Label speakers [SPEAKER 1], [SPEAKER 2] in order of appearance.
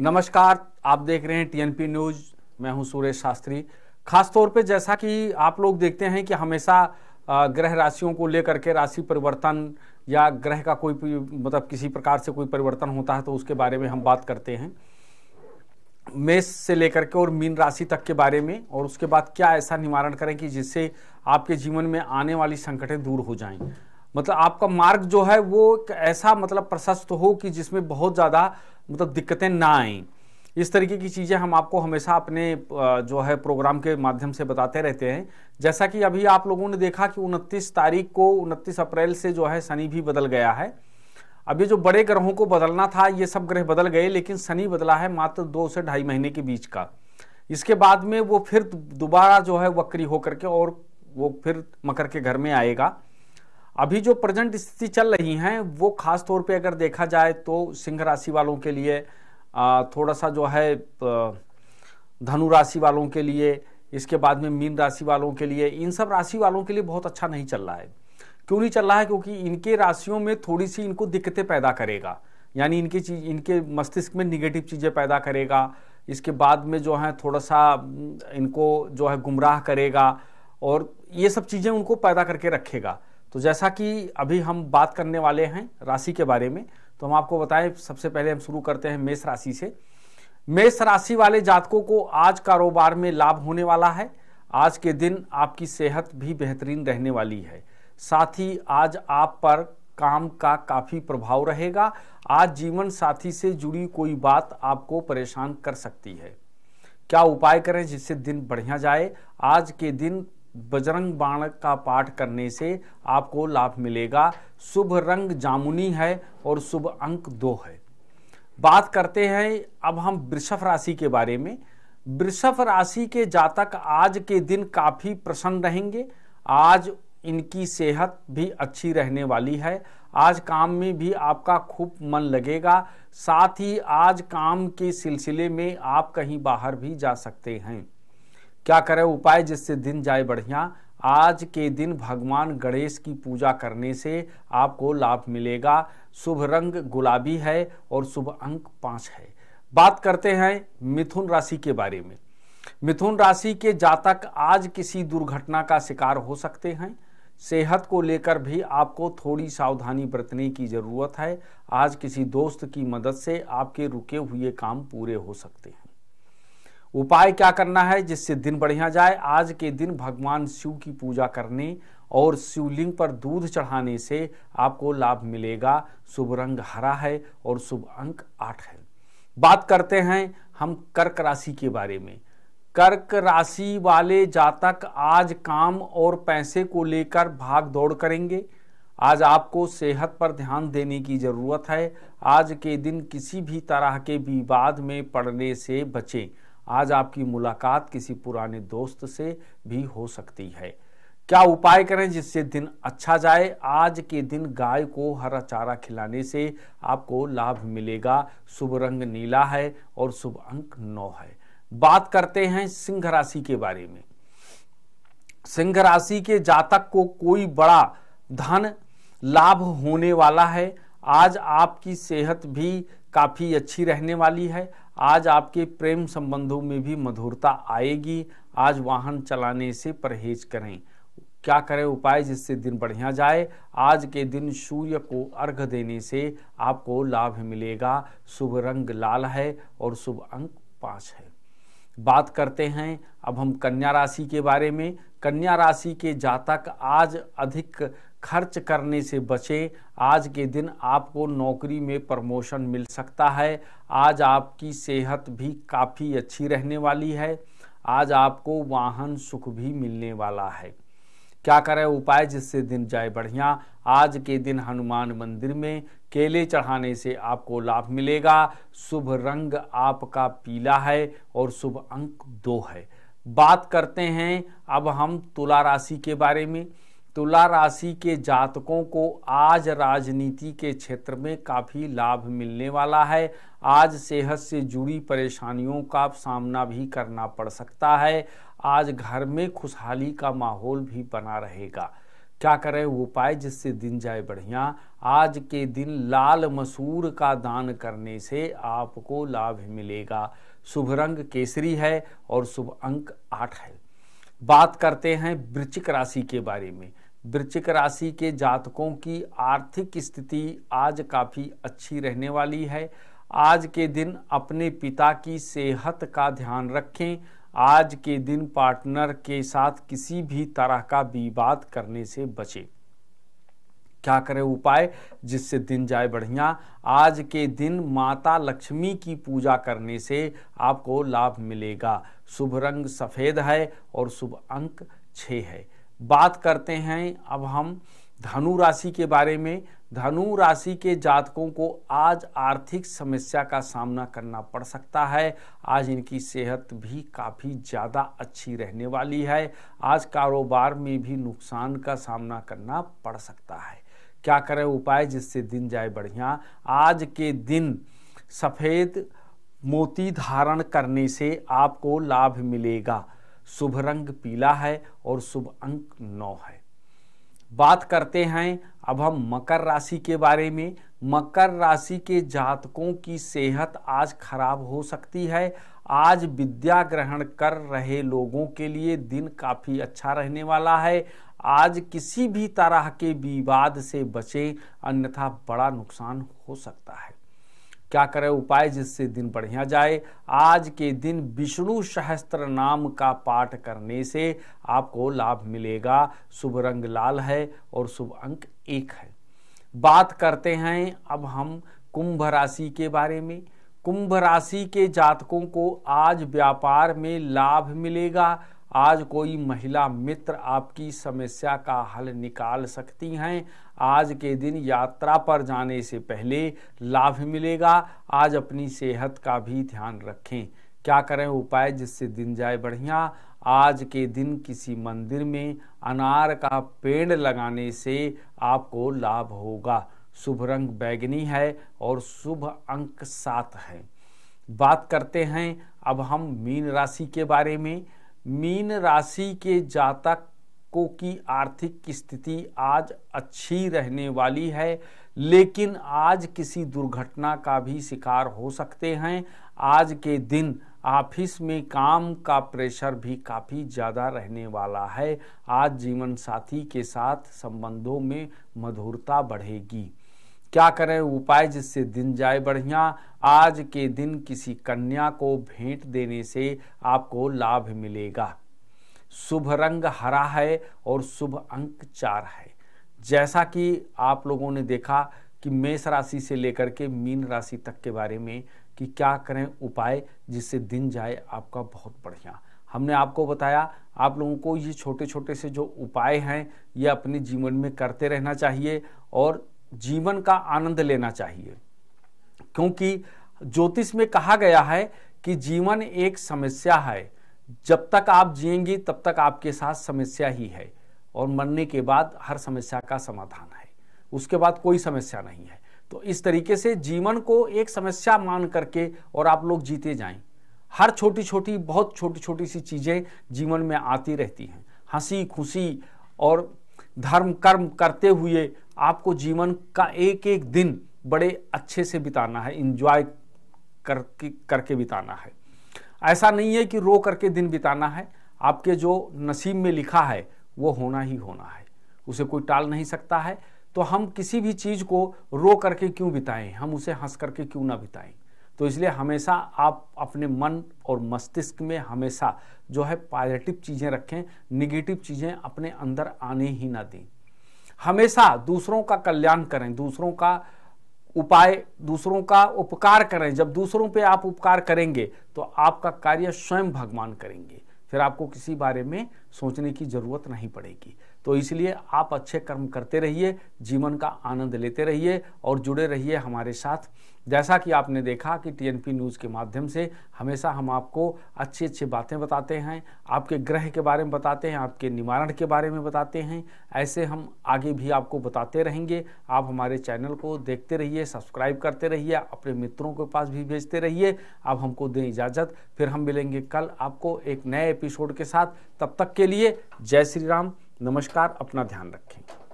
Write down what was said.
[SPEAKER 1] नमस्कार आप देख रहे हैं टीएनपी न्यूज मैं हूं सुरेश शास्त्री खासतौर पे जैसा कि आप लोग देखते हैं कि हमेशा ग्रह राशियों को लेकर के राशि परिवर्तन या ग्रह का कोई मतलब किसी प्रकार से कोई परिवर्तन होता है तो उसके बारे में हम बात करते हैं मेष से लेकर के और मीन राशि तक के बारे में और उसके बाद क्या ऐसा निवारण करें कि जिससे आपके जीवन में आने वाली संकटें दूर हो जाएं मतलब आपका मार्ग जो है वो ऐसा मतलब प्रशस्त हो कि जिसमें बहुत ज़्यादा मतलब दिक्कतें ना आएँ इस तरीके की चीज़ें हम आपको हमेशा अपने जो है प्रोग्राम के माध्यम से बताते रहते हैं जैसा कि अभी आप लोगों ने देखा कि उनतीस तारीख को उनतीस अप्रैल से जो है शनि भी बदल गया है अभी जो बड़े ग्रहों को बदलना था ये सब ग्रह बदल गए लेकिन शनि बदला है मात्र दो से ढाई महीने के बीच का इसके बाद में वो फिर दोबारा जो है वक्री होकर के और वो फिर मकर के घर में आएगा अभी जो प्रेजेंट स्थिति चल रही हैं वो खास तौर पे अगर देखा जाए तो सिंह राशि वालों के लिए थोड़ा सा जो है धनु राशि वालों के लिए इसके बाद में मीन राशि वालों के लिए इन सब राशि वालों के लिए बहुत अच्छा नहीं चल रहा है क्यों नहीं चल रहा है क्योंकि इनके राशियों में थोड़ी सी इनको दिक्कतें पैदा करेगा यानी इनकी चीज इनके मस्तिष्क में निगेटिव चीज़ें पैदा करेगा इसके बाद में जो है थोड़ा सा इनको जो है गुमराह करेगा और ये सब चीज़ें उनको पैदा करके रखेगा तो जैसा कि अभी हम बात करने वाले हैं राशि के बारे में तो हम आपको बताएं सबसे पहले हम शुरू करते हैं मेष राशि से मेष राशि वाले जातकों को आज कारोबार में लाभ होने वाला है आज के दिन आपकी सेहत भी बेहतरीन रहने वाली है साथ ही आज आप पर काम का काफ़ी प्रभाव रहेगा आज जीवन साथी से जुड़ी कोई बात आपको परेशान कर सकती है क्या उपाय करें जिससे दिन बढ़िया जाए आज के दिन बजरंग बाण का पाठ करने से आपको लाभ मिलेगा शुभ रंग जामुनी है और शुभ अंक दो है बात करते हैं अब हम वृषभ राशि के बारे में वृषभ राशि के जातक आज के दिन काफ़ी प्रसन्न रहेंगे आज इनकी सेहत भी अच्छी रहने वाली है आज काम में भी आपका खूब मन लगेगा साथ ही आज काम के सिलसिले में आप कहीं बाहर भी जा सकते हैं क्या करें उपाय जिससे दिन जाए बढ़िया आज के दिन भगवान गणेश की पूजा करने से आपको लाभ मिलेगा शुभ रंग गुलाबी है और शुभ अंक पाँच है बात करते हैं मिथुन राशि के बारे में मिथुन राशि के जातक आज किसी दुर्घटना का शिकार हो सकते हैं सेहत को लेकर भी आपको थोड़ी सावधानी बरतने की ज़रूरत है आज किसी दोस्त की मदद से आपके रुके हुए काम पूरे हो सकते हैं उपाय क्या करना है जिससे दिन बढ़िया जाए आज के दिन भगवान शिव की पूजा करने और शिवलिंग पर दूध चढ़ाने से आपको लाभ मिलेगा शुभ रंग हरा है और शुभ अंक आठ है बात करते हैं हम कर्क राशि के बारे में कर्क राशि वाले जातक आज काम और पैसे को लेकर भाग दौड़ करेंगे आज आपको सेहत पर ध्यान देने की ज़रूरत है आज के दिन किसी भी तरह के विवाद में पड़ने से बचें आज आपकी मुलाकात किसी पुराने दोस्त से भी हो सकती है क्या उपाय करें जिससे दिन अच्छा जाए आज के दिन गाय को हरा चारा खिलाने से आपको लाभ मिलेगा शुभ रंग नीला है और शुभ अंक नौ है बात करते हैं सिंह राशि के बारे में सिंह राशि के जातक को कोई बड़ा धन लाभ होने वाला है आज आपकी सेहत भी काफ़ी अच्छी रहने वाली है आज आपके प्रेम संबंधों में भी मधुरता आएगी आज वाहन चलाने से परहेज करें क्या करें उपाय जिससे दिन बढ़िया जाए आज के दिन सूर्य को अर्घ देने से आपको लाभ मिलेगा शुभ रंग लाल है और शुभ अंक पाँच है बात करते हैं अब हम कन्या राशि के बारे में कन्या राशि के जातक आज अधिक खर्च करने से बचें आज के दिन आपको नौकरी में प्रमोशन मिल सकता है आज आपकी सेहत भी काफ़ी अच्छी रहने वाली है आज आपको वाहन सुख भी मिलने वाला है क्या करें उपाय जिससे दिन जाए बढ़िया आज के दिन हनुमान मंदिर में केले चढ़ाने से आपको लाभ मिलेगा शुभ रंग आपका पीला है और शुभ अंक दो है बात करते हैं अब हम तुला राशि के बारे में तुला राशि के जातकों को आज राजनीति के क्षेत्र में काफ़ी लाभ मिलने वाला है आज सेहत से जुड़ी परेशानियों का सामना भी करना पड़ सकता है आज घर में खुशहाली का माहौल भी बना रहेगा क्या करें वो उपाय जिससे दिन जाए बढ़िया आज के दिन लाल मसूर का दान करने से आपको लाभ मिलेगा शुभ रंग केसरी है और शुभ अंक आठ है बात करते हैं वृश्चिक राशि के बारे में वृश्चिक राशि के जातकों की आर्थिक स्थिति आज काफ़ी अच्छी रहने वाली है आज के दिन अपने पिता की सेहत का ध्यान रखें आज के दिन पार्टनर के साथ किसी भी तरह का विवाद करने से बचें क्या करें उपाय जिससे दिन जाए बढ़िया आज के दिन माता लक्ष्मी की पूजा करने से आपको लाभ मिलेगा शुभ रंग सफ़ेद है और शुभ अंक छः है बात करते हैं अब हम धनु राशि के बारे में धनु राशि के जातकों को आज आर्थिक समस्या का सामना करना पड़ सकता है आज इनकी सेहत भी काफ़ी ज़्यादा अच्छी रहने वाली है आज कारोबार में भी नुकसान का सामना करना पड़ सकता है क्या करें उपाय जिससे दिन जाए बढ़िया आज के दिन सफ़ेद मोती धारण करने से आपको लाभ मिलेगा शुभ रंग पीला है और शुभ अंक नौ है बात करते हैं अब हम मकर राशि के बारे में मकर राशि के जातकों की सेहत आज खराब हो सकती है आज विद्या ग्रहण कर रहे लोगों के लिए दिन काफ़ी अच्छा रहने वाला है आज किसी भी तरह के विवाद से बचें अन्यथा बड़ा नुकसान हो सकता है क्या करें उपाय जिससे दिन बढ़िया जाए आज के दिन विष्णु सहस्त्र नाम का पाठ करने से आपको लाभ मिलेगा शुभ रंग लाल है और शुभ अंक एक है बात करते हैं अब हम कुंभ राशि के बारे में कुंभ राशि के जातकों को आज व्यापार में लाभ मिलेगा आज कोई महिला मित्र आपकी समस्या का हल निकाल सकती हैं आज के दिन यात्रा पर जाने से पहले लाभ मिलेगा आज अपनी सेहत का भी ध्यान रखें क्या करें उपाय जिससे दिन जाए बढ़िया आज के दिन किसी मंदिर में अनार का पेड़ लगाने से आपको लाभ होगा शुभ रंग बैगनी है और शुभ अंक सात है बात करते हैं अब हम मीन राशि के बारे में मीन राशि के जातक आपको की आर्थिक स्थिति आज अच्छी रहने वाली है लेकिन आज किसी दुर्घटना का भी शिकार हो सकते हैं आज के दिन ऑफिस में काम का प्रेशर भी काफ़ी ज़्यादा रहने वाला है आज जीवन साथी के साथ संबंधों में मधुरता बढ़ेगी क्या करें उपाय जिससे दिन जाए बढ़िया आज के दिन किसी कन्या को भेंट देने से आपको लाभ मिलेगा शुभ रंग हरा है और शुभ अंक चार है जैसा कि आप लोगों ने देखा कि मेष राशि से लेकर के मीन राशि तक के बारे में कि क्या करें उपाय जिससे दिन जाए आपका बहुत बढ़िया हमने आपको बताया आप लोगों को ये छोटे छोटे से जो उपाय हैं ये अपने जीवन में करते रहना चाहिए और जीवन का आनंद लेना चाहिए क्योंकि ज्योतिष में कहा गया है कि जीवन एक समस्या है जब तक आप जिएंगे तब तक आपके साथ समस्या ही है और मरने के बाद हर समस्या का समाधान है उसके बाद कोई समस्या नहीं है तो इस तरीके से जीवन को एक समस्या मान करके और आप लोग जीते जाएं हर छोटी छोटी बहुत छोटी छोटी सी चीज़ें जीवन में आती रहती हैं हंसी खुशी और धर्म कर्म करते हुए आपको जीवन का एक एक दिन बड़े अच्छे से बिताना है इंजॉय करके करके बिताना है ऐसा नहीं है कि रो करके दिन बिताना है आपके जो नसीब में लिखा है वो होना ही होना है उसे कोई टाल नहीं सकता है तो हम किसी भी चीज़ को रो करके क्यों बिताएं हम उसे हंस करके क्यों ना बिताएं तो इसलिए हमेशा आप अपने मन और मस्तिष्क में हमेशा जो है पॉजिटिव चीज़ें रखें निगेटिव चीज़ें अपने अंदर आने ही ना दें हमेशा दूसरों का कल्याण करें दूसरों का उपाय दूसरों का उपकार करें जब दूसरों पे आप उपकार करेंगे तो आपका कार्य स्वयं भगवान करेंगे फिर आपको किसी बारे में सोचने की ज़रूरत नहीं पड़ेगी तो इसलिए आप अच्छे कर्म करते रहिए जीवन का आनंद लेते रहिए और जुड़े रहिए हमारे साथ जैसा कि आपने देखा कि टीएनपी न्यूज़ के माध्यम से हमेशा हम आपको अच्छी अच्छी बातें बताते हैं आपके ग्रह के बारे में बताते हैं आपके निवारण के बारे में बताते हैं ऐसे हम आगे भी आपको बताते रहेंगे आप हमारे चैनल को देखते रहिए सब्सक्राइब करते रहिए अपने मित्रों के पास भी भेजते रहिए आप हमको दें इजाज़त फिर हम मिलेंगे कल आपको एक नए एपिसोड के साथ तब तक के लिए जय श्री राम नमस्कार अपना ध्यान रखें